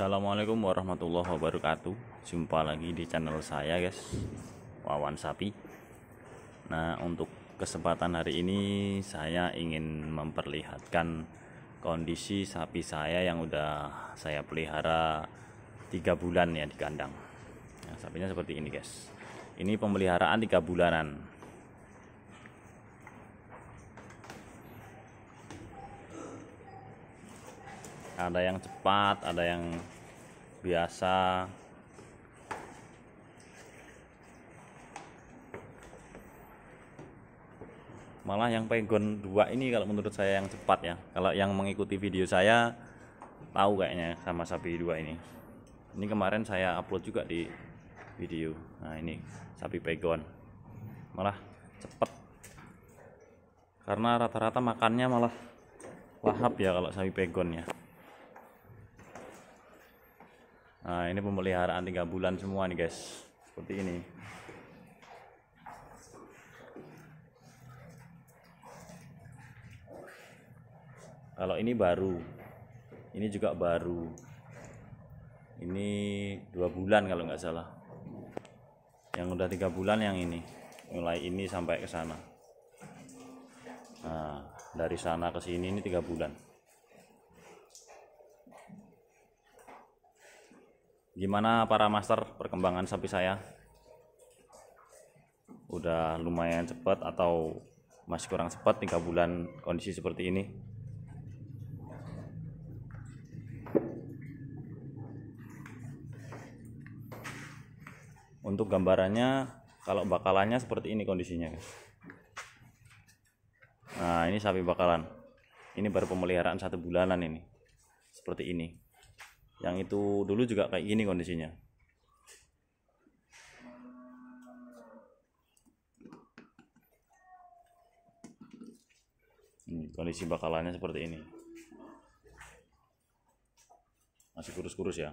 Assalamualaikum warahmatullahi wabarakatuh Jumpa lagi di channel saya guys Wawan Sapi Nah untuk kesempatan hari ini Saya ingin memperlihatkan Kondisi sapi saya yang udah saya pelihara tiga bulan ya di kandang nah, Sapinya seperti ini guys Ini pemeliharaan tiga bulanan ada yang cepat ada yang biasa malah yang Pegon 2 ini kalau menurut saya yang cepat ya kalau yang mengikuti video saya tahu kayaknya sama sapi dua ini ini kemarin saya upload juga di video nah ini sapi Pegon. malah cepat karena rata-rata makannya malah lahap ya kalau sapi Pegon ya nah ini pemeliharaan tiga bulan semua nih guys seperti ini kalau ini baru ini juga baru ini dua bulan kalau nggak salah yang udah tiga bulan yang ini mulai ini sampai ke sana nah dari sana ke sini ini tiga bulan Gimana para master perkembangan sapi saya? Udah lumayan cepat atau masih kurang cepat tiga bulan kondisi seperti ini? Untuk gambarannya, kalau bakalannya seperti ini kondisinya, Nah, ini sapi bakalan. Ini baru pemeliharaan satu bulanan ini. Seperti ini yang itu dulu juga kayak gini kondisinya hmm, kondisi bakalannya seperti ini masih kurus-kurus ya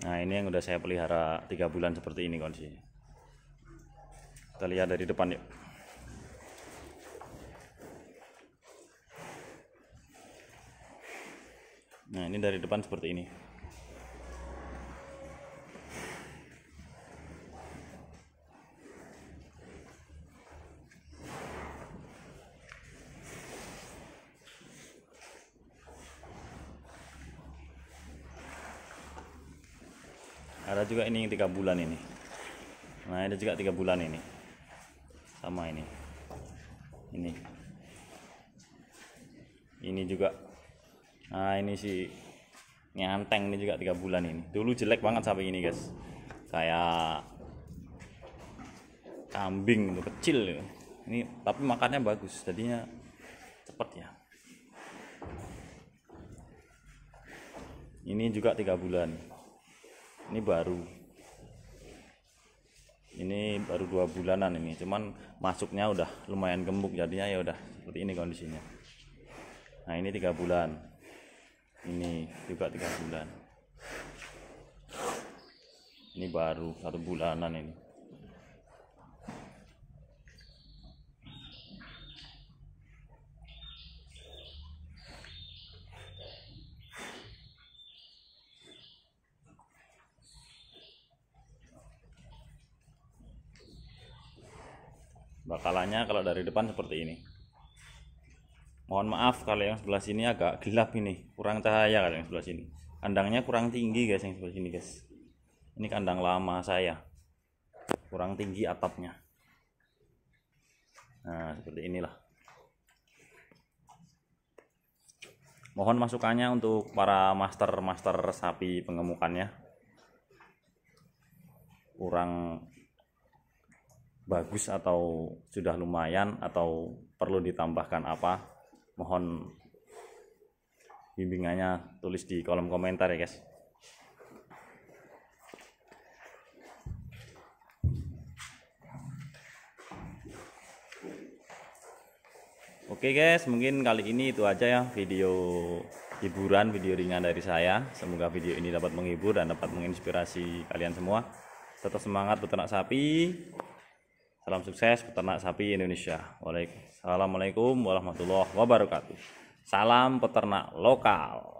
Nah ini yang udah saya pelihara tiga bulan seperti ini kondisi. Kita lihat dari depan yuk. Nah ini dari depan seperti ini. ada juga ini yang tiga bulan ini nah ada juga tiga bulan ini sama ini ini ini juga nah ini si nyanteng ini juga tiga bulan ini dulu jelek banget sampai ini guys kayak kambing itu kecil ini tapi makannya bagus jadinya cepet ya ini juga tiga bulan ini baru ini baru dua bulanan ini cuman masuknya udah lumayan gemuk, jadinya ya udah seperti ini kondisinya nah ini tiga bulan ini juga tiga bulan ini baru satu bulanan ini bakalannya kalau dari depan seperti ini mohon maaf kalau yang sebelah sini agak gelap ini kurang cahaya kalau yang sebelah sini kandangnya kurang tinggi guys yang sebelah sini guys ini kandang lama saya kurang tinggi atapnya nah seperti inilah mohon masukannya untuk para master-master sapi pengemukannya kurang bagus atau sudah lumayan atau perlu ditambahkan apa mohon bimbingannya tulis di kolom komentar ya guys Oke guys, mungkin kali ini itu aja ya video hiburan, video ringan dari saya. Semoga video ini dapat menghibur dan dapat menginspirasi kalian semua. Tetap semangat beternak sapi, Salam sukses peternak sapi Indonesia. Waalaikumsalam warahmatullahi wabarakatuh. Salam peternak lokal.